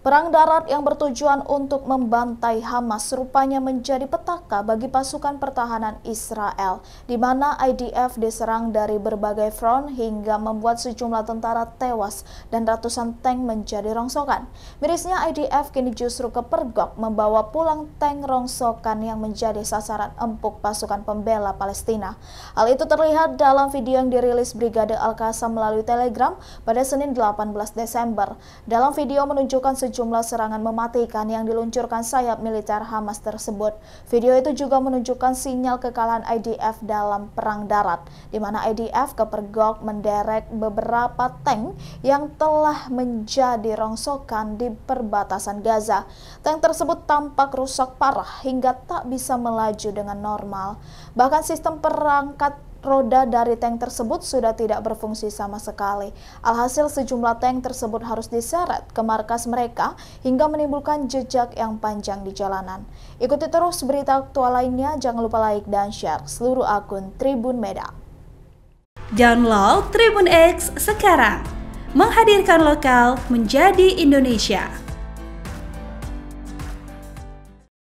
Perang darat yang bertujuan untuk membantai Hamas rupanya menjadi petaka bagi pasukan pertahanan Israel, di mana IDF diserang dari berbagai front hingga membuat sejumlah tentara tewas dan ratusan tank menjadi rongsokan. Mirisnya IDF kini justru kepergok membawa pulang tank rongsokan yang menjadi sasaran empuk pasukan pembela Palestina. Hal itu terlihat dalam video yang dirilis Brigade Al-Qassam melalui Telegram pada Senin 18 Desember. Dalam video menunjukkan sejumlah sejumlah serangan mematikan yang diluncurkan sayap militer Hamas tersebut. Video itu juga menunjukkan sinyal kekalahan IDF dalam perang darat, di mana IDF kepergok menderek beberapa tank yang telah menjadi rongsokan di perbatasan Gaza. Tank tersebut tampak rusak parah hingga tak bisa melaju dengan normal. Bahkan sistem perangkat roda dari tank tersebut sudah tidak berfungsi sama sekali. Alhasil sejumlah tank tersebut harus diseret ke markas mereka hingga menimbulkan jejak yang panjang di jalanan. Ikuti terus berita aktual lainnya, jangan lupa like dan share seluruh akun Tribun Meda. Download Tribun X sekarang. Menghadirkan lokal menjadi Indonesia.